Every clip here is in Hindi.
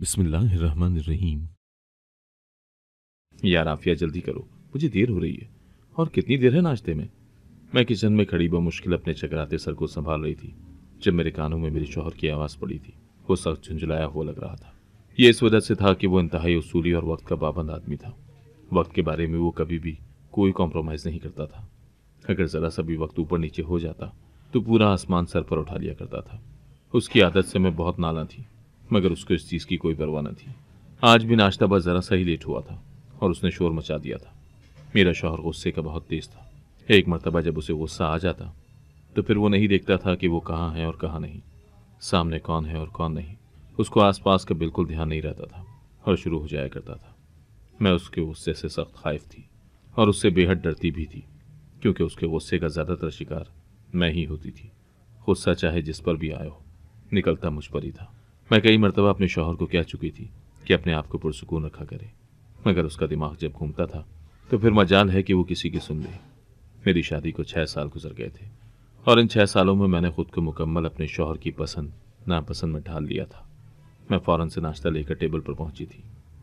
बिस्मिल्लाहिर्रहमानिर्रहीम यार आफिया जल्दी करो मुझे देर हो रही है और कितनी देर है नाश्ते में मैं किचन में खड़ी मुश्किल अपने चकराते सर को संभाल रही थी जब मेरे कानों में मेरे शोहर की आवाज़ पड़ी थी वो सख्त झुंझुलाया हुआ लग रहा था ये इस वजह से था कि वो इंतहाई उसूली और वक्त का पाबंद आदमी था वक्त के बारे में वो कभी भी कोई कॉम्प्रोमाइज़ नहीं करता था अगर ज़रा सा भी वक्त ऊपर नीचे हो जाता तो पूरा आसमान सर पर उठा लिया करता था उसकी आदत से मैं बहुत नाला थी मगर उसको इस चीज़ की कोई परवाह न थी आज भी नाश्ता बस ज़रा सा ही लेट हुआ था और उसने शोर मचा दिया था मेरा शोहर गुस्से का बहुत तेज़ था एक मरतबा जब उसे गुस्सा आ जाता तो फिर वो नहीं देखता था कि वो कहाँ है और कहाँ नहीं सामने कौन है और कौन नहीं उसको आसपास का बिल्कुल ध्यान नहीं रहता था और शुरू हो जाया करता था मैं उसके गुस्से से सख्त खाइफ थी और उससे बेहद डरती भी थी क्योंकि उसके गुस्से का ज़्यादातर शिकार मैं ही होती थी गुस्सा चाहे जिस पर भी आया हो निकलता मुझ पर ही था मैं कई मरतबा अपने शोहर को कह चुकी थी कि अपने आप को पुरसकून रखा करे मगर उसका दिमाग जब घूमता था तो फिर मजाल है कि वो किसी की सुन ले मेरी शादी को छः साल गुजर गए थे और इन छः सालों में मैंने खुद को मुकम्मल अपने शोहर की पसंद नापसंद में ढाल लिया था मैं फ़ौरन से नाश्ता लेकर टेबल पर पहुंची थी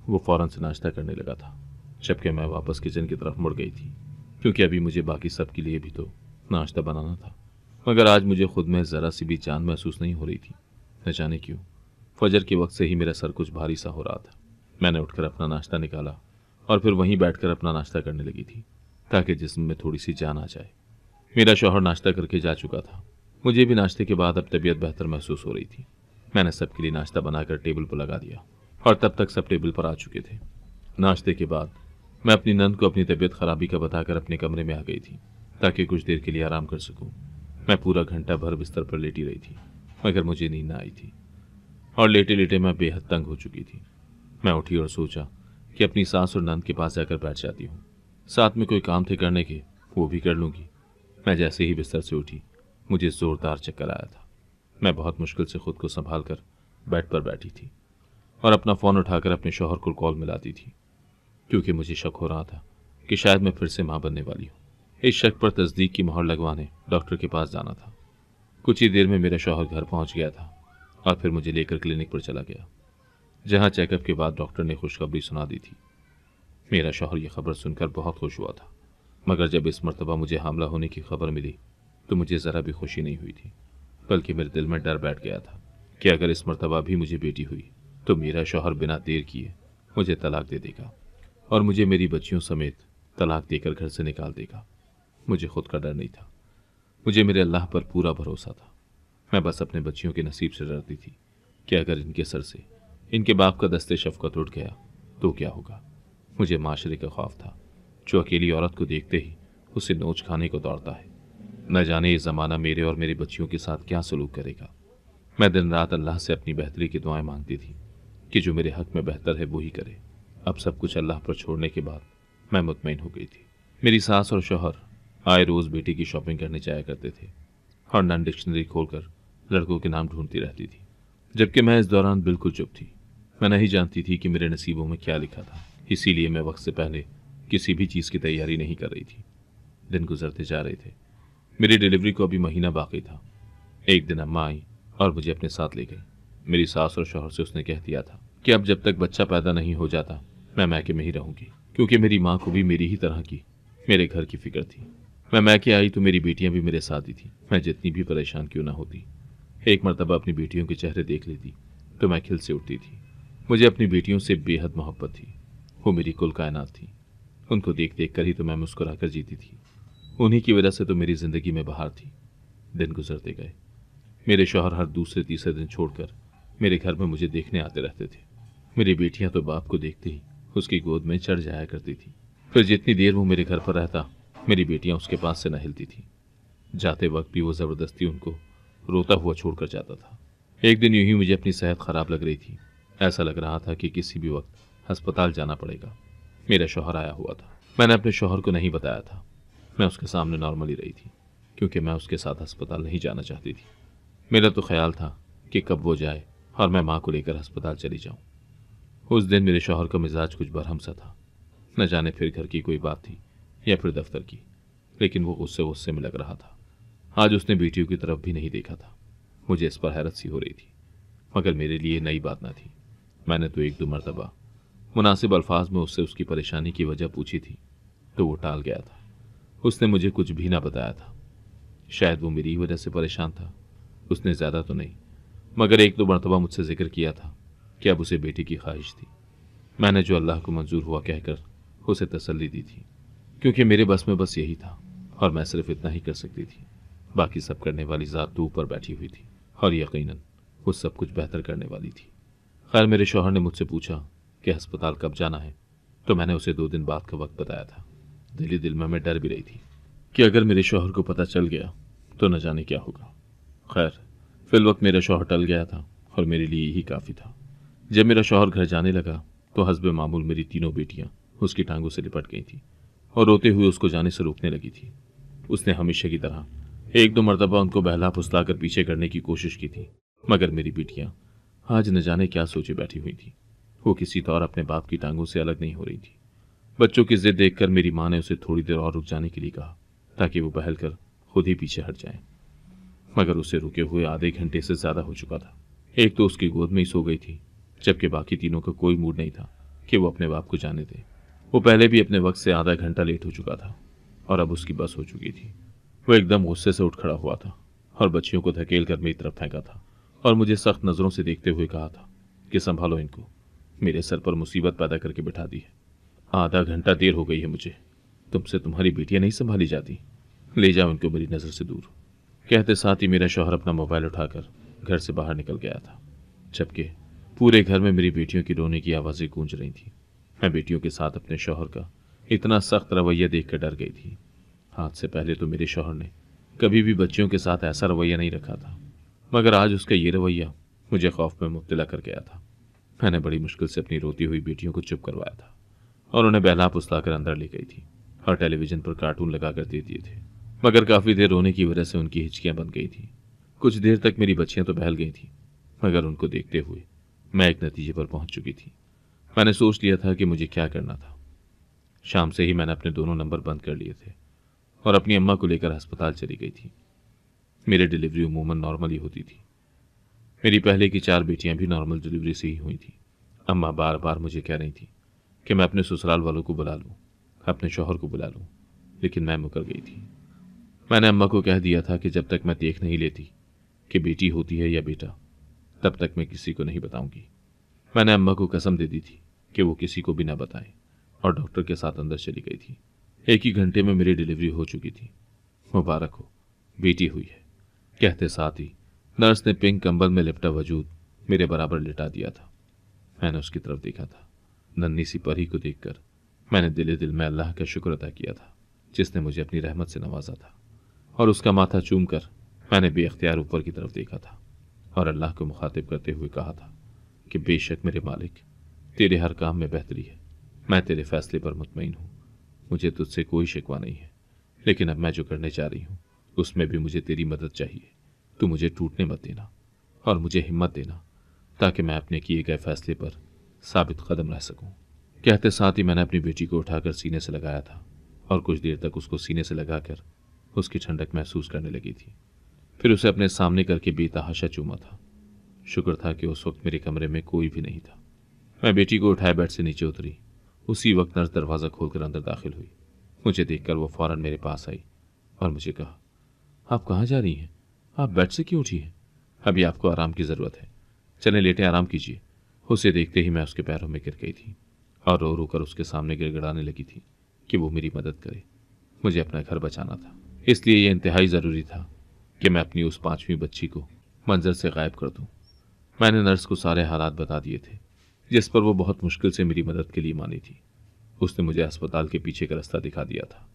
वो फ़ौरन से नाश्ता करने लगा था जबकि मैं वापस किचन की तरफ मुड़ गई थी क्योंकि अभी मुझे बाकी सब के लिए भी तो नाश्ता बनाना था मगर आज मुझे खुद में ज़रा सी भी जान महसूस नहीं हो रही थी न जाने क्यों फजर के वक्त से ही मेरा सर कुछ भारी सा हो रहा था मैंने उठकर अपना नाश्ता निकाला और फिर वहीं बैठकर अपना नाश्ता करने लगी थी ताकि जिसम में थोड़ी सी जान आ जाए मेरा शोहर नाश्ता करके जा चुका था मुझे भी नाश्ते के बाद अब तबीयत बेहतर महसूस हो रही थी मैंने सबके लिए नाश्ता बनाकर टेबल पर लगा दिया और तब तक सब टेबल पर आ चुके थे नाश्ते के बाद मैं अपनी नंद को अपनी तबीयत खराबी का बताकर अपने कमरे में आ गई थी ताकि कुछ देर के लिए आराम कर सकूं मैं पूरा घंटा भर बिस्तर पर लेटी रही थी मगर मुझे नींद ना आई थी और लेटे लेटे मैं बेहद तंग हो चुकी थी मैं उठी और सोचा कि अपनी सास और नंद के पास जाकर बैठ जाती हूँ साथ में कोई काम थे करने के वो भी कर लूँगी मैं जैसे ही बिस्तर से उठी मुझे ज़ोरदार चक्कर आया था मैं बहुत मुश्किल से खुद को संभाल कर बेड पर बैठी थी और अपना फ़ोन उठाकर अपने शोहर को कॉल मिलाती थी क्योंकि मुझे शक हो रहा था कि शायद मैं फिर से माँ बनने वाली हूँ इस शक पर तस्दीक की मोहर लगवाने डॉक्टर के पास जाना था कुछ ही देर में मेरा शोहर घर पहुँच गया था और फिर मुझे लेकर क्लिनिक पर चला गया जहाँ चेकअप के बाद डॉक्टर ने खुशखबरी सुना दी थी मेरा शौहर यह खबर सुनकर बहुत खुश हुआ था मगर जब इस मरतबा मुझे हमला होने की खबर मिली तो मुझे ज़रा भी खुशी नहीं हुई थी बल्कि मेरे दिल में डर बैठ गया था कि अगर इस मरतबा भी मुझे बेटी हुई तो मेरा शौहर बिना देर किए मुझे तलाक दे देगा और मुझे मेरी बच्चियों समेत तलाक देकर घर से निकाल देगा मुझे खुद का डर नहीं था मुझे मेरे अल्लाह पर पूरा भरोसा था मैं बस अपने बच्चियों के नसीब से डरती थी कि अगर इनके सर से इनके बाप का दस्ते शफकत उठ गया तो क्या होगा मुझे माशरे का खौफ था जो अकेली औरत को देखते ही उसे नोच खाने को दौड़ता है न जाने ये ज़माना मेरे और मेरी बच्चियों के साथ क्या सलूक करेगा मैं दिन रात अल्लाह से अपनी बेहतरी की दुआएं मांगती थी कि जो मेरे हक में बेहतर है वो ही करे अब सब कुछ अल्लाह पर छोड़ने के बाद मैं मुतमिन हो गई थी मेरी सास और शोहर आए रोज़ बेटी की शॉपिंग करने जाया करते थे और नन डिक्शनरी खोलकर लड़कों के नाम ढूंढती रहती थी जबकि मैं इस दौरान बिल्कुल चुप थी मैं नहीं जानती थी कि मेरे नसीबों में क्या लिखा था इसीलिए मैं वक्त से पहले किसी भी चीज़ की तैयारी नहीं कर रही थी दिन गुजरते जा रहे थे मेरी डिलीवरी को अभी महीना बाकी था एक दिन अम्मा आई और मुझे अपने साथ ले गई मेरी सास और शोहर से उसने कह दिया था कि अब जब तक बच्चा पैदा नहीं हो जाता मैं मैके में ही रहूंगी क्योंकि मेरी माँ को भी मेरी ही तरह की मेरे घर की फिक्र थी मैं मैके आई तो मेरी बेटियाँ भी मेरे साथ ही थी मैं जितनी भी परेशान क्यों ना होती एक मरतबा अपनी बेटियों के चेहरे देख लेती तो मैं खिल से उठती थी मुझे अपनी बेटियों से बेहद मोहब्बत थी वो मेरी कुल कायनात थी उनको देख देख कर ही तो मैं मुस्कुरा कर जीती थी उन्हीं की वजह से तो मेरी ज़िंदगी में बाहर थी दिन गुजरते गए मेरे शोहर हर दूसरे तीसरे दिन छोड़कर मेरे घर में मुझे देखने आते रहते थे मेरी बेटियां तो बाप को देखते ही उसकी गोद में चढ़ जाया करती थी फिर जितनी देर वो मेरे घर पर रहता मेरी बेटियां उसके पास से न हिलती थी जाते वक्त भी वो ज़बरदस्ती उनको रोता हुआ छोड़कर जाता था एक दिन यूं ही मुझे अपनी सेहत खराब लग रही थी ऐसा लग रहा था कि किसी भी वक्त अस्पताल जाना पड़ेगा मेरा शोहर आया हुआ था मैंने अपने शोहर को नहीं बताया था मैं उसके सामने नॉर्मली रही थी क्योंकि मैं उसके साथ अस्पताल नहीं जाना चाहती थी मेरा तो ख्याल था कि कब वो जाए और मैं माँ को लेकर अस्पताल चली जाऊँ उस दिन मेरे शोहर का मिजाज कुछ बरहम सा था न जाने फिर घर की कोई बात थी या फिर दफ्तर की लेकिन वो गुस्से गुस्से में लग रहा था आज उसने बेटियों की तरफ भी नहीं देखा था मुझे इस पर हैरत सी हो रही थी मगर मेरे लिए नई बात ना थी मैंने तो एक दो मरतबा मुनासिब अल्फाज में उससे उसकी परेशानी की वजह पूछी थी तो वो टाल गया था उसने मुझे कुछ भी ना बताया था शायद वो मेरी वजह से परेशान था उसने ज़्यादा तो नहीं मगर एक दो मरतबा मुझसे जिक्र किया था कि अब उसे बेटी की ख्वाहिश थी मैंने जो अल्लाह को मंजूर हुआ कहकर उसे तसल्ली दी थी क्योंकि मेरे बस में बस यही था और मैं सिर्फ इतना ही कर सकती थी बाकी सब करने वाली ज़ात तो ऊपर बैठी हुई थी और यकीनन वो सब कुछ बेहतर करने वाली थी खैर मेरे शोहर ने मुझसे पूछा कि अस्पताल कब जाना है तो मैंने उसे दो दिन बाद का वक्त बताया था दिली दिल में मैं डर भी रही थी कि अगर मेरे शोहर को पता चल गया तो न जाने क्या होगा खैर फिल वक्त मेरा शोहर टल गया था और मेरे लिए यही काफ़ी था जब मेरा शोहर घर जाने लगा तो हसब मामूल मेरी तीनों बेटियाँ उसकी टांगों से लिपट गई थी और रोते हुए उसको जाने से रोकने लगी थी उसने हमेशा की तरह एक दो मरतबा उनको बहला फुसला कर पीछे करने की कोशिश की थी मगर मेरी बेटियाँ आज न जाने क्या सोचे बैठी हुई थी वो किसी तौर तो अपने बाप की टांगों से अलग नहीं हो रही थी बच्चों की जिद देखकर मेरी माँ ने उसे थोड़ी देर और रुक जाने के लिए कहा ताकि वो बहल कर खुद ही पीछे हट जाए मगर उसे रुके हुए आधे घंटे से ज़्यादा हो चुका था एक तो उसकी गोद में ही सो गई थी जबकि बाकी तीनों का कोई मूड नहीं था कि वो अपने बाप को जाने दे वो पहले भी अपने वक्त से आधा घंटा लेट हो चुका था और अब उसकी बस हो चुकी थी वो एकदम गुस्से से उठ खड़ा हुआ था और बच्चियों को धकेल कर मेरी तरफ फेंका था और मुझे सख्त नज़रों से देखते हुए कहा था कि संभालो इनको मेरे सर पर मुसीबत पैदा करके बिठा दी है आधा घंटा देर हो गई है मुझे तुमसे तुम्हारी बेटियाँ नहीं संभाली जाती ले जाओ इनको मेरी नज़र से दूर कहते साथ ही मेरा शोहर अपना मोबाइल उठाकर घर से बाहर निकल गया था जबकि पूरे घर में मेरी बेटियों की रोने की आवाज़ें गूंज रही थी मैं बेटियों के साथ अपने शोहर का इतना सख्त रवैया देख कर डर गई थी हाथ से पहले तो मेरे शोहर ने कभी भी बच्चियों के साथ ऐसा रवैया नहीं रखा था मगर आज उसका ये रवैया मुझे खौफ में मुबतला कर गया था मैंने बड़ी मुश्किल से अपनी रोती हुई बेटियों को चुप करवाया था और उन्हें बहला कर अंदर ले गई थी और टेलीविज़न पर कार्टून लगा कर दे दिए थे मगर काफ़ी देर रोने की वजह से उनकी हिचकियाँ बन गई थी कुछ देर तक मेरी बच्चियाँ तो बहल गई थीं मगर उनको देखते हुए मैं एक नतीजे पर पहुंच चुकी थी मैंने सोच लिया था कि मुझे क्या करना था शाम से ही मैंने अपने दोनों नंबर बंद कर लिए थे और अपनी अम्मा को लेकर अस्पताल चली गई थी मेरी डिलीवरी उमूमन नॉर्मल ही होती थी मेरी पहले की चार बेटियां भी नॉर्मल डिलीवरी से ही हुई थी अम्मा बार बार मुझे कह रही थी कि मैं अपने ससुराल वालों को बुला लूँ अपने शोहर को बुला लूँ लेकिन मैं मुकर गई थी मैंने अम्मा को कह दिया था कि जब तक मैं देख नहीं लेती कि बेटी होती है या बेटा तब तक मैं किसी को नहीं बताऊंगी मैंने अम्मा को कसम दे दी थी कि वो किसी को भी ना बताएं और डॉक्टर के साथ अंदर चली गई थी एक ही घंटे में मेरी डिलीवरी हो चुकी थी मुबारक हो बेटी हुई है कहते साथ ही नर्स ने पिंक कंबल में लिपटा वजूद मेरे बराबर लिटा दिया था मैंने उसकी तरफ देखा था नन्ही सी परी को देखकर मैंने दिले दिल में अल्लाह का शुक्र अदा किया था जिसने मुझे अपनी रहमत से नवाजा था और उसका माथा चूम कर मैंने बेख्तियार ऊपर की तरफ देखा था और अल्लाह को मुखातिब करते हुए कहा था कि बेशक मेरे मालिक तेरे हर काम में बेहतरी है मैं तेरे फैसले पर मुतमिन हूँ मुझे तुझसे कोई शिकवा नहीं है लेकिन अब मैं जो करने जा रही हूँ उसमें भी मुझे तेरी मदद चाहिए तू मुझे टूटने मत देना और मुझे हिम्मत देना ताकि मैं अपने किए गए फैसले पर साबित कदम रह सकूं कहते साथ ही मैंने अपनी बेटी को उठाकर सीने से लगाया था और कुछ देर तक उसको सीने से लगाकर उसकी ठंडक महसूस करने लगी थी फिर उसे अपने सामने करके बेतहाशा चूमा था शुक्र था कि उस वक्त मेरे कमरे में कोई भी नहीं था मैं बेटी को उठाए बेड से नीचे उतरी उसी वक्त नर्स दरवाज़ा खोलकर अंदर दाखिल हुई मुझे देखकर वो फ़ौरन मेरे पास आई और मुझे कहा आप कहाँ जा रही हैं आप बेड से क्यों उठी हैं अभी आपको आराम की ज़रूरत है चले लेटे आराम कीजिए उसे देखते ही मैं उसके पैरों में गिर गई थी और रो रो कर उसके सामने गिड़गिड़ाने लगी थी कि वो मेरी मदद करे मुझे अपना घर बचाना था इसलिए यह इंतहाई ज़रूरी था कि मैं अपनी उस पाँचवीं बच्ची को मंजर से गायब कर दूँ मैंने नर्स को सारे हालात बता दिए थे जिस पर वो बहुत मुश्किल से मेरी मदद के लिए मानी थी उसने मुझे अस्पताल के पीछे का रास्ता दिखा दिया था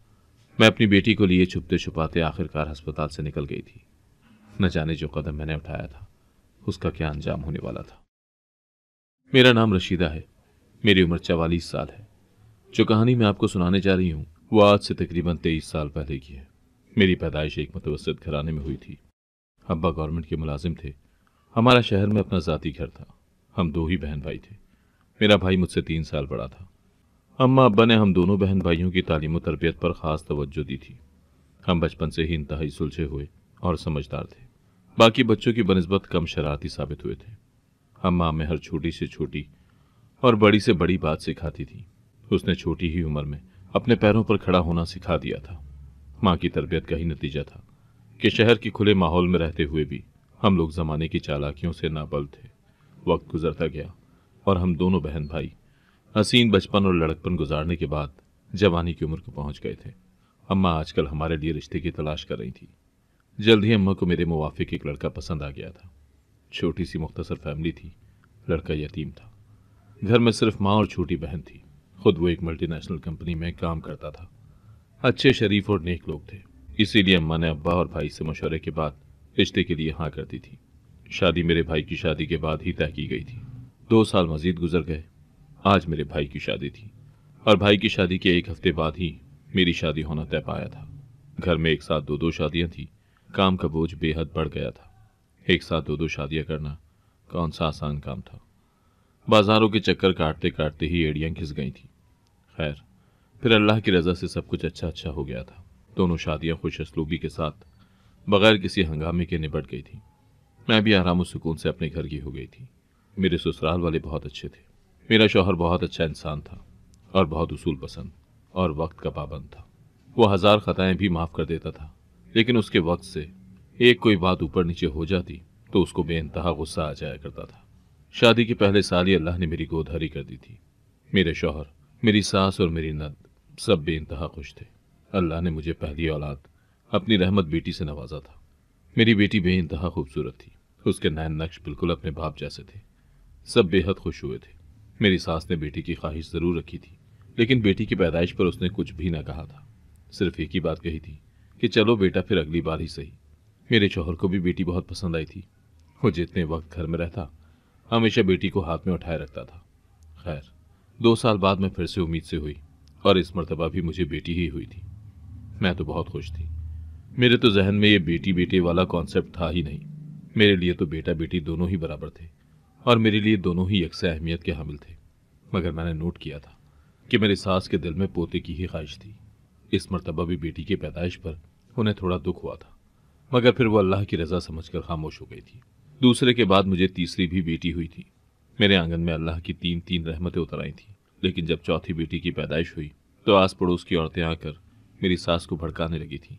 मैं अपनी बेटी को लिए छुपते छुपाते आखिरकार अस्पताल से निकल गई थी न जाने जो कदम मैंने उठाया था उसका क्या अंजाम होने वाला था मेरा नाम रशीदा है मेरी उम्र चवालीस साल है जो कहानी मैं आपको सुनाने जा रही हूँ वो आज से तकरीबन तेईस साल पहले की है मेरी पैदाइश एक मतवसत घराने में हुई थी अब्बा गवर्नमेंट के मुलाजिम थे हमारा शहर में अपना ज़ाती घर था हम दो ही बहन भाई थे मेरा भाई मुझसे तीन साल बड़ा था अम्मा अब्बा ने हम दोनों बहन भाइयों की तालीम तरबियत पर ख़ास तवज्जो दी थी हम बचपन से ही इंतहाई सुलझे हुए और समझदार थे बाकी बच्चों की बनस्बत कम शरारती साबित हुए थे अम्मा हमें हर छोटी से छोटी और बड़ी से बड़ी बात सिखाती थी उसने छोटी ही उम्र में अपने पैरों पर खड़ा होना सिखा दिया था माँ की तरबियत का ही नतीजा था कि शहर के खुले माहौल में रहते हुए भी हम लोग ज़माने की चालाकियों से नाबल थे वक्त गुजरता गया और हम दोनों बहन भाई हसीन बचपन और लड़कपन गुजारने के बाद जवानी की उम्र को पहुंच गए थे अम्मा आजकल हमारे लिए रिश्ते की तलाश कर रही थी जल्द ही अम्मा को मेरे मुवाफिक एक लड़का पसंद आ गया था छोटी सी मुख्तसर फैमिली थी लड़का यतीम था घर में सिर्फ माँ और छोटी बहन थी खुद वो एक मल्टीनेशनल कंपनी में काम करता था अच्छे शरीफ और नेक लोग थे इसीलिए अम्मा ने अब्बा और भाई से मशवरे के बाद रिश्ते के लिए हाँ कर दी थी शादी मेरे भाई की शादी के बाद ही तय की गई थी दो साल मजीद गुजर गए आज मेरे भाई की शादी थी और भाई की शादी के एक हफ्ते बाद ही मेरी शादी होना तय पाया था घर में एक साथ दो दो शादियां थी काम का बोझ बेहद बढ़ गया था एक साथ दो दो शादियां करना कौन सा आसान काम था बाजारों के चक्कर काटते काटते ही एड़ियाँ घिस गई थी खैर फिर अल्लाह की रज़ा से सब कुछ अच्छा अच्छा हो गया था दोनों शादियाँ खुश असलूबी के साथ बगैर किसी हंगामे के निबट गई थी मैं भी आराम सुकून से अपने घर की हो गई थी मेरे ससुराल वाले बहुत अच्छे थे मेरा शौहर बहुत अच्छा इंसान था और बहुत उसूल पसंद और वक्त का पाबंद था वो हज़ार ख़तएँ भी माफ़ कर देता था लेकिन उसके वक्त से एक कोई बात ऊपर नीचे हो जाती तो उसको बेानतहा गुस्सा आ जाया करता था शादी के पहले साल ही अल्लाह ने मेरी गोदहरी कर दी थी मेरे शौहर मेरी सास और मेरी नद सब बेानतहा खुश थे अल्लाह ने मुझे पहली औलाद अपनी रहमत बेटी से नवाजा था मेरी बेटी बेानतहा खूबसूरत थी उसके नैन नक्श बिल्कुल अपने बाप जैसे थे सब बेहद खुश हुए थे मेरी सास ने बेटी की ख्वाहिश ज़रूर रखी थी लेकिन बेटी की पैदाइश पर उसने कुछ भी न कहा था सिर्फ एक ही बात कही थी कि चलो बेटा फिर अगली बार ही सही मेरे शोहर को भी बेटी बहुत पसंद आई थी वो जितने वक्त घर में रहता हमेशा बेटी को हाथ में उठाए रखता था खैर दो साल बाद मैं फिर से उम्मीद से हुई और इस मरतबा भी मुझे बेटी ही हुई थी मैं तो बहुत खुश थी मेरे तो जहन में ये बेटी बेटे वाला कॉन्सेप्ट था ही नहीं मेरे लिए तो बेटा बेटी दोनों ही बराबर थे और मेरे लिए दोनों ही यकसा अहमियत के हामिल थे मगर मैंने नोट किया था कि मेरे सास के दिल में पोते की ही ख्वाहिश थी इस मरतबा भी बेटी की पैदाइश पर उन्हें थोड़ा दुख हुआ था मगर फिर वो अल्लाह की रजा समझकर खामोश हो गई थी दूसरे के बाद मुझे तीसरी भी बेटी हुई थी मेरे आंगन में अल्लाह की तीन तीन रहमतें उतर आई थीं लेकिन जब चौथी बेटी की पैदाइश हुई तो आस पड़ोस की औरतें आकर मेरी सास को भड़काने लगी थीं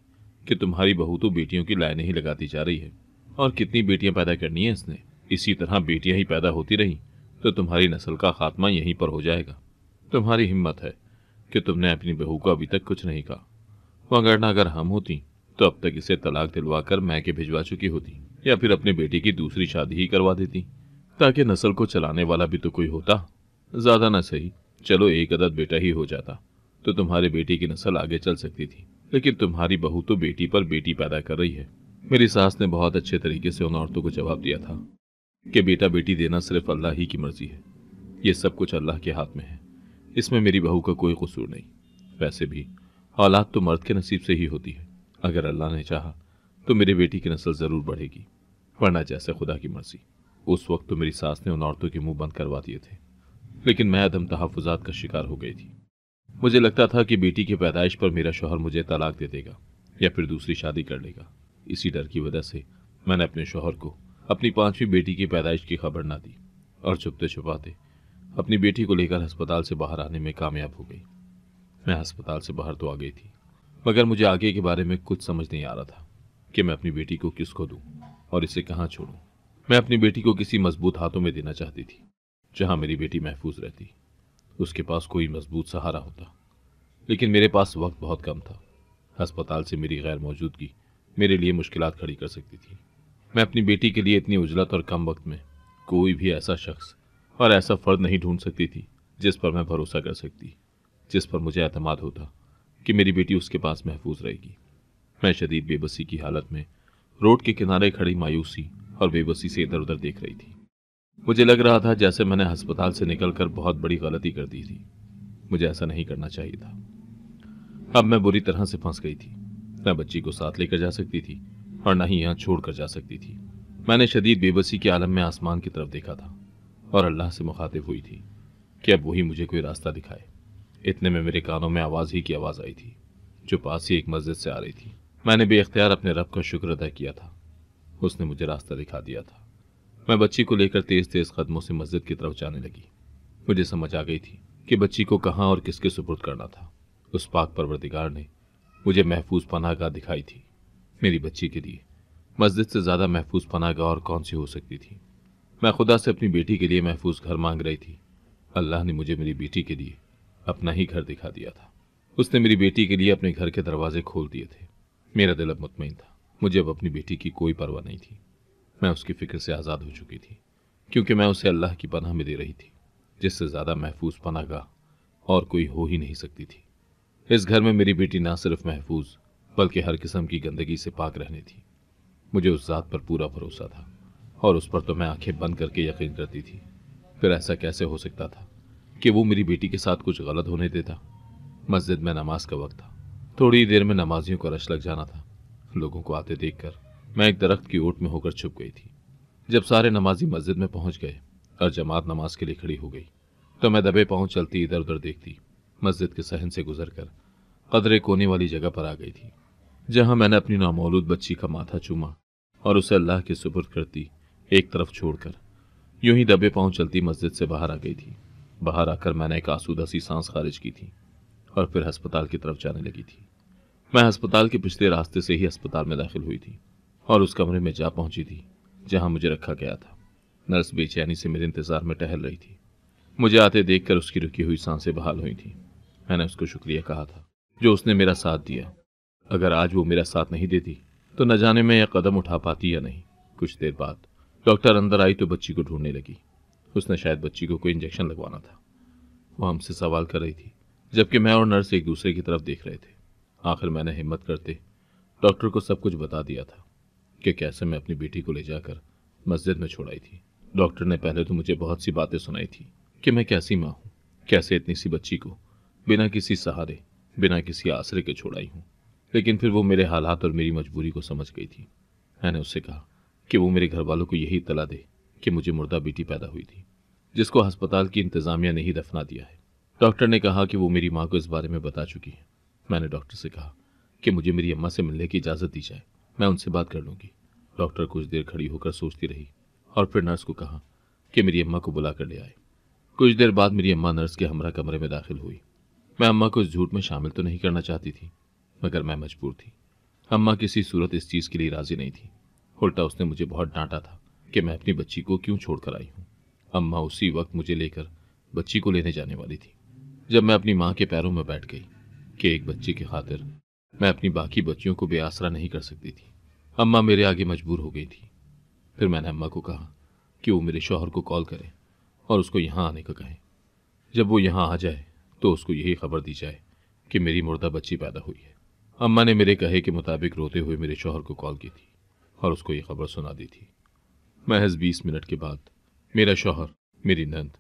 कि तुम्हारी बहू तो बेटियों की लाइनें ही लगाती जा रही है और कितनी बेटियां पैदा करनी है इसने इसी तरह बेटियां ही पैदा होती रहीं तो तुम्हारी नस्ल का खात्मा यहीं पर हो जाएगा तुम्हारी हिम्मत है कि तुमने अपनी बहू को अभी तक कुछ नहीं कहा वगरना अगर हम होती तो अब तक इसे तलाक दिलवाकर मैं के भिजवा चुकी होती या फिर अपनी बेटी की दूसरी शादी ही करवा देती ताकि नस्ल को चलाने वाला भी तो कोई होता ज्यादा ना सही चलो एक अदद बेटा ही हो जाता तो तुम्हारी बेटी की नस्ल आगे चल सकती थी लेकिन तुम्हारी बहू तो बेटी पर बेटी पैदा कर रही है मेरी सास ने बहुत अच्छे तरीके से उन औरतों को जवाब दिया था कि बेटा बेटी देना सिर्फ अल्लाह ही की मर्जी है ये सब कुछ अल्लाह के हाथ में है इसमें मेरी बहू का कोई कसूर नहीं वैसे भी औलाद तो मर्द के नसीब से ही होती है अगर अल्लाह ने चाहा तो मेरी बेटी की नस्ल ज़रूर बढ़ेगी वरना जैसे खुदा की मर्जी उस वक्त तो मेरी सास ने उन औरतों के मुंह बंद करवा दिए थे लेकिन मैं अदम तहफात का शिकार हो गई थी मुझे लगता था कि बेटी की पैदाइश पर मेरा शोहर मुझे तलाक दे देगा या फिर दूसरी शादी कर लेगा इसी डर की वजह से मैंने अपने शोहर को अपनी पांचवी बेटी की पैदाइश की खबर ना दी और छुपते छुपाते अपनी बेटी को लेकर अस्पताल से बाहर आने में कामयाब हो गई मैं अस्पताल से बाहर तो आ गई थी मगर मुझे आगे के बारे में कुछ समझ नहीं आ रहा था कि मैं अपनी बेटी को किसको दूं और इसे कहाँ छोड़ूं मैं अपनी बेटी को किसी मजबूत हाथों में देना चाहती थी जहाँ मेरी बेटी महफूज रहती उसके पास कोई मजबूत सहारा होता लेकिन मेरे पास वक्त बहुत कम था अस्पताल से मेरी गैर मौजूदगी मेरे लिए मुश्किल खड़ी कर सकती थी मैं अपनी बेटी के लिए इतनी उजलत और कम वक्त में कोई भी ऐसा शख्स और ऐसा फ़र्द नहीं ढूंढ सकती थी जिस पर मैं भरोसा कर सकती जिस पर मुझे अतमाद होता कि मेरी बेटी उसके पास महफूज रहेगी मैं शदीद बेबसी की हालत में रोड के किनारे खड़ी मायूसी और बेबसी से इधर उधर देख रही थी मुझे लग रहा था जैसे मैंने अस्पताल से निकलकर बहुत बड़ी गलती कर दी थी मुझे ऐसा नहीं करना चाहिए था अब मैं बुरी तरह से फंस गई थी न बच्ची को साथ लेकर जा सकती थी और न ही यहाँ छोड़कर जा सकती थी मैंने शदीद बेबसी के आलम में आसमान की तरफ देखा था और अल्लाह से मुखातिब हुई थी कि अब वही मुझे कोई रास्ता दिखाए इतने में मेरे कानों में आवाज़ ही की आवाज़ आई थी जो पास ही एक मस्जिद से आ रही थी मैंने बेअ्तियार अपने रब का शुक्र अदा किया था उसने मुझे रास्ता दिखा दिया था मैं बच्ची को लेकर तेज़ तेज़ कदमों से मस्जिद की तरफ जाने लगी मुझे समझ आ गई थी कि बच्ची को कहाँ और किसके सुपुर्द करना था उस पाक परवरदिगार ने मुझे महफूज पनाह दिखाई थी मेरी बच्ची के लिए मस्जिद से ज़्यादा महफूज पनागा और कौन सी हो सकती थी मैं खुदा से अपनी बेटी के लिए महफूज घर मांग रही थी अल्लाह ने मुझे मेरी बेटी के लिए अपना ही घर दिखा दिया था उसने मेरी बेटी के लिए अपने घर के दरवाजे खोल दिए थे मेरा दिल अब मुतमिन था मुझे अब अपनी बेटी की कोई परवाह नहीं थी मैं उसकी फ़िक्र से आज़ाद हो चुकी थी क्योंकि मैं उसे अल्लाह की पनाह में दे रही थी जिससे ज़्यादा महफूज पनागा और कोई हो ही नहीं सकती थी इस घर में मेरी बेटी ना सिर्फ महफूज बल्कि हर किस्म की गंदगी से पाक रहनी थी मुझे उस ज़ात पर पूरा भरोसा था और उस पर तो मैं आंखें बंद करके यकीन करती थी फिर ऐसा कैसे हो सकता था कि वो मेरी बेटी के साथ कुछ गलत होने देता मस्जिद में नमाज का वक्त था थोड़ी देर में नमाजियों का रश लग जाना था लोगों को आते कर मैं एक दरख्त की ओट में होकर छुप गई थी जब सारे नमाजी मस्जिद में पहुंच गए और जमात नमाज के लिए खड़ी हो गई तो मैं दबे पाँव चलती इधर उधर देखती मस्जिद के सहन से गुजर कर कदरे कोने वाली जगह पर आ गई थी जहां मैंने अपनी नामौलूद बच्ची का माथा चूमा और उसे अल्लाह के सुपुर्द कर दी एक तरफ छोड़कर यूं ही दबे पांव चलती मस्जिद से बाहर आ गई थी बाहर आकर मैंने एक आसूदा सी सांस खारिज की थी और फिर अस्पताल की तरफ जाने लगी थी मैं अस्पताल के पिछले रास्ते से ही अस्पताल में दाखिल हुई थी और उस कमरे में जा पहुंची थी जहां मुझे रखा गया था नर्स बेचैनी से मेरे इंतज़ार में टहल रही थी मुझे आते देखकर उसकी रुकी हुई सांसें बहाल हुई थी मैंने उसको शुक्रिया कहा था जो उसने मेरा साथ दिया अगर आज वो मेरा साथ नहीं देती तो न जाने मैं यह कदम उठा पाती या नहीं कुछ देर बाद डॉक्टर अंदर आई तो बच्ची को ढूंढने लगी उसने शायद बच्ची को कोई इंजेक्शन लगवाना था वो हमसे सवाल कर रही थी जबकि मैं और नर्स एक दूसरे की तरफ देख रहे थे आखिर मैंने हिम्मत करते डॉक्टर को सब कुछ बता दिया था कि कैसे मैं अपनी बेटी को ले जाकर मस्जिद में छोड़ाई थी डॉक्टर ने पहले तो मुझे बहुत सी बातें सुनाई थी कि मैं कैसी माँ हूँ कैसे इतनी सी बच्ची को बिना किसी सहारे बिना किसी आसरे के छोड़ाई हूँ लेकिन फिर वो मेरे हालात और मेरी मजबूरी को समझ गई थी मैंने उससे कहा कि वो मेरे घर वालों को यही इतला दे कि मुझे मुर्दा बेटी पैदा हुई थी जिसको अस्पताल की इंतज़ामिया ने ही दफना दिया है डॉक्टर ने कहा कि वो मेरी माँ को इस बारे में बता चुकी है मैंने डॉक्टर से कहा कि मुझे मेरी अम्मा से मिलने की इजाज़त दी जाए मैं उनसे बात कर लूँगी डॉक्टर कुछ देर खड़ी होकर सोचती रही और फिर नर्स को कहा कि मेरी अम्मा को बुला कर ले आए कुछ देर बाद मेरी अम्मा नर्स के हमरा कमरे में दाखिल हुई मैं अम्मा को इस झूठ में शामिल तो नहीं करना चाहती थी मगर मैं मजबूर थी अम्मा किसी सूरत इस चीज़ के लिए राज़ी नहीं थी उल्टा उसने मुझे बहुत डांटा था कि मैं अपनी बच्ची को क्यों छोड़कर आई हूँ अम्मा उसी वक्त मुझे लेकर बच्ची को लेने जाने वाली थी जब मैं अपनी माँ के पैरों में बैठ गई कि एक बच्ची की खातिर मैं अपनी बाकी बच्चियों को बेआसरा नहीं कर सकती थी अम्मा मेरे आगे मजबूर हो गई थी फिर मैंने अम्मा को कहा कि वो मेरे शोहर को कॉल करें और उसको यहाँ आने का कहें जब वो यहाँ आ जाए तो उसको यही खबर दी जाए कि मेरी मुर्दा बच्ची पैदा हुई है अम्मा ने मेरे कहे के मुताबिक रोते हुए मेरे शोहर को कॉल की थी और उसको ये खबर सुना दी थी महज बीस मिनट के बाद मेरा शोहर मेरी नंद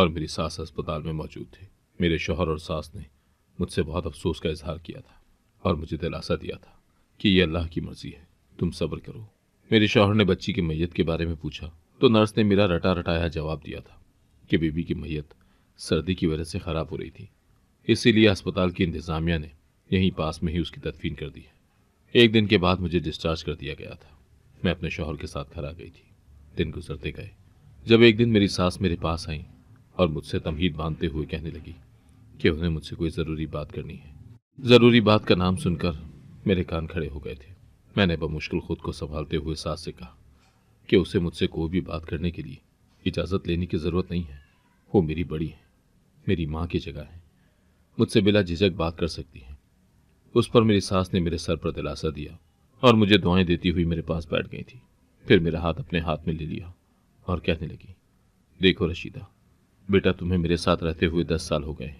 और मेरी सास अस्पताल में मौजूद थे मेरे शोहर और सास ने मुझसे बहुत अफसोस का इजहार किया था और मुझे दिलासा दिया था कि यह अल्लाह की मर्जी है तुम सब्र करो मेरे शोहर ने बच्ची की मैयत के बारे में पूछा तो नर्स ने मेरा रटा रटाया जवाब दिया था कि बीबी की मैयत सर्दी की वजह से ख़राब हो रही थी इसीलिए अस्पताल की इंतज़ामिया ने यहीं पास में ही उसकी तदफीन कर दी एक दिन के बाद मुझे डिस्चार्ज कर दिया गया था मैं अपने शोहर के साथ घर आ गई थी दिन गुजरते गए जब एक दिन मेरी सास मेरे पास आई और मुझसे तमहीद बांधते हुए कहने लगी कि उन्हें मुझसे कोई ज़रूरी बात करनी है ज़रूरी बात का नाम सुनकर मेरे कान खड़े हो गए थे मैंने बमुश्किल खुद को संभालते हुए सास से कहा कि उसे मुझसे कोई भी बात करने के लिए इजाज़त लेने की ज़रूरत नहीं है वो मेरी बड़ी है मेरी माँ की जगह है मुझसे बिला झिझक बात कर सकती है उस पर मेरी सास ने मेरे सर पर दिलासा दिया और मुझे दुआएं देती हुई मेरे पास बैठ गई थी फिर मेरा हाथ अपने हाथ में ले लिया और कहने लगी देखो रशीदा बेटा तुम्हें मेरे साथ रहते हुए दस साल हो गए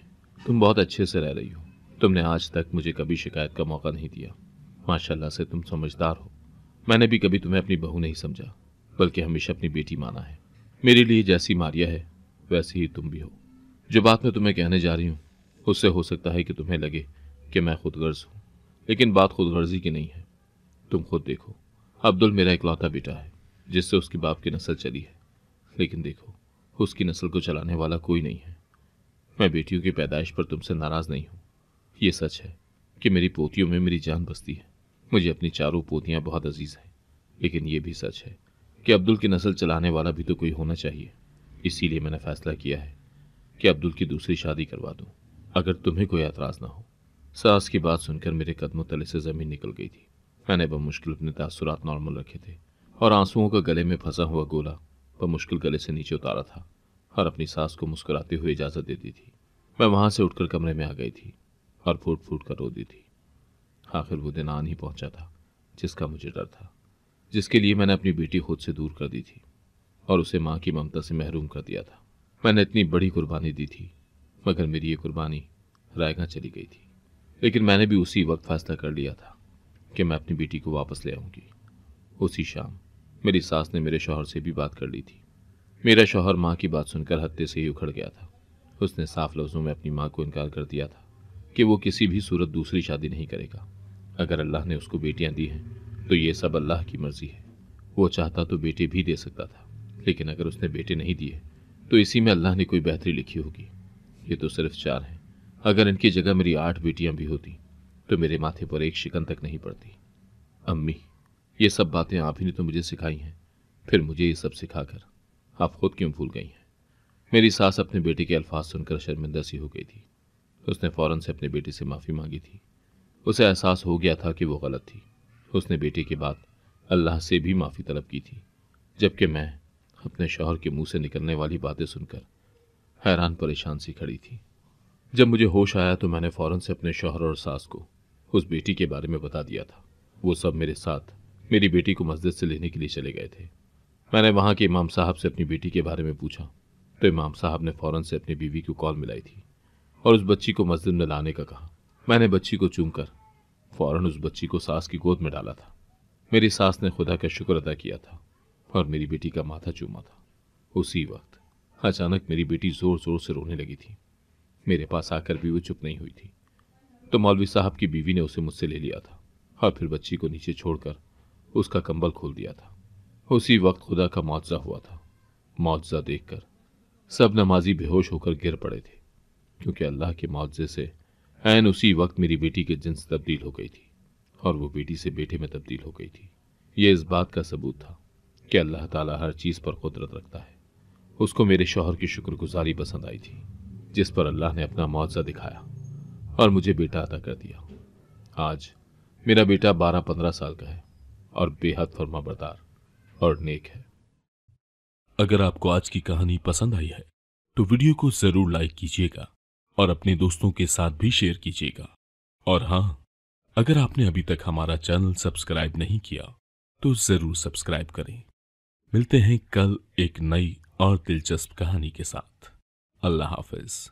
तुम बहुत अच्छे से रह रही हो तुमने आज तक मुझे कभी शिकायत का मौका नहीं दिया माशाल्लाह से तुम समझदार हो मैंने भी कभी तुम्हें अपनी बहू नहीं समझा बल्कि हमेशा अपनी बेटी माना है मेरे लिए जैसी मारिया है वैसी ही तुम भी हो जो बात मैं तुम्हें कहने जा रही हूँ उससे हो सकता है कि तुम्हें लगे कि मैं खुद गर्ज हूँ लेकिन बात खुद गर्जी की नहीं है तुम खुद देखो अब्दुल मेरा इकलौता बेटा है जिससे उसके बाप की नस्ल चली है लेकिन देखो उसकी नस्ल को चलाने वाला कोई नहीं है मैं बेटियों की पैदाइश पर तुमसे नाराज़ नहीं हूँ ये सच है कि मेरी पोतियों में मेरी जान बसती है मुझे अपनी चारों पोतियाँ बहुत अजीज़ हैं लेकिन ये भी सच है कि अब्दुल की नस्ल चलाने वाला भी तो कोई होना चाहिए इसीलिए मैंने फैसला किया है कि अब्दुल की दूसरी शादी करवा दूँ अगर तुम्हें कोई एतराज़ ना हो सास की बात सुनकर मेरे कदमों तले से ज़मीन निकल गई थी मैंने ब मुश्किल अपने तासुरात नॉर्मल रखे थे और आंसुओं का गले में फंसा हुआ गोला मुश्किल गले से नीचे उतारा था और अपनी सास को मुस्कुराते हुए इजाज़त देती थी मैं वहाँ से उठकर कमरे में आ गई थी और फूट फूट कर रो दी थी आखिर वो दिन आन ही पहुँचा था जिसका मुझे डर था जिसके लिए मैंने अपनी बेटी खुद से दूर कर दी थी और उसे माँ की ममता से महरूम कर दिया था मैंने इतनी बड़ी कुर्बानी दी थी मगर मेरी ये कुर्बानी रायगा चली गई थी लेकिन मैंने भी उसी वक्त फैसला कर लिया था कि मैं अपनी बेटी को वापस ले आऊँगी उसी शाम मेरी सास ने मेरे शोहर से भी बात कर ली थी मेरा शोहर माँ की बात सुनकर हत्ते से ही उखड़ गया था उसने साफ लफ्ज़ों में अपनी माँ को इनकार कर दिया था कि वो किसी भी सूरत दूसरी शादी नहीं करेगा अगर अल्लाह ने उसको बेटियाँ दी हैं तो ये सब अल्लाह की मर्ज़ी है वो चाहता तो बेटे भी दे सकता था लेकिन अगर उसने बेटे नहीं दिए तो इसी में अल्लाह ने कोई बेहतरी लिखी होगी ये तो सिर्फ चार हैं अगर इनकी जगह मेरी आठ बेटियां भी होती तो मेरे माथे पर एक शिकन तक नहीं पड़ती अम्मी ये सब बातें आप ही ने तो मुझे सिखाई हैं फिर मुझे ये सब सिखाकर आप खुद क्यों भूल गई हैं मेरी सास अपने बेटे के अल्फाज सुनकर शर्मिंदा सी हो गई थी उसने फ़ौरन से अपने बेटे से माफ़ी मांगी थी उसे एहसास हो गया था कि वो गलत थी उसने बेटे के बाद अल्लाह से भी माफ़ी तलब की थी जबकि मैं अपने शोहर के मुंह से निकलने वाली बातें सुनकर हैरान परेशान सी खड़ी थी जब मुझे होश आया तो मैंने फौरन से अपने शोहर और सास को उस बेटी के बारे में बता दिया था वो सब मेरे साथ मेरी बेटी को मस्जिद से लेने के लिए चले गए थे मैंने वहाँ के इमाम साहब से अपनी बेटी के बारे में पूछा तो इमाम साहब ने फ़ौरन से अपनी बीवी को कॉल मिलाई थी और उस बच्ची को मस्जिद में लाने का कहा मैंने बच्ची को चूम कर फ़ौरन उस बच्ची को सास की गोद में डाला था मेरी सास ने खुदा का शुक्र अदा किया था और मेरी बेटी का माथा चूमा था उसी वक्त अचानक मेरी बेटी ज़ोर ज़ोर से रोने लगी थी मेरे पास आकर भी वो चुप नहीं हुई थी तो मौलवी साहब की बीवी ने उसे मुझसे ले लिया था और फिर बच्ची को नीचे छोड़कर उसका कंबल खोल दिया था उसी वक्त खुदा का मुआवजा हुआ था मुआवजा देखकर सब नमाजी बेहोश होकर गिर पड़े थे क्योंकि अल्लाह के मुआवजे से एन उसी वक्त मेरी बेटी के जिन्स तब्दील हो गई थी और वो बेटी से बेटे में तब्दील हो गई थी ये इस बात का सबूत था कि अल्लाह ताला हर चीज़ पर कुदरत रखता है उसको मेरे शोहर की शुक्रगुजारी पसंद आई थी जिस पर अल्लाह ने अपना मुआवजा दिखाया और मुझे बेटा अदा कर दिया आज मेरा बेटा बारह पंद्रह साल का है और बेहद फर्मा बरदार और नेक है अगर आपको आज की कहानी पसंद आई है तो वीडियो को जरूर लाइक कीजिएगा और अपने दोस्तों के साथ भी शेयर कीजिएगा और हाँ अगर आपने अभी तक हमारा चैनल सब्सक्राइब नहीं किया तो जरूर सब्सक्राइब करें मिलते हैं कल एक नई और दिलचस्प कहानी के साथ الله حافظ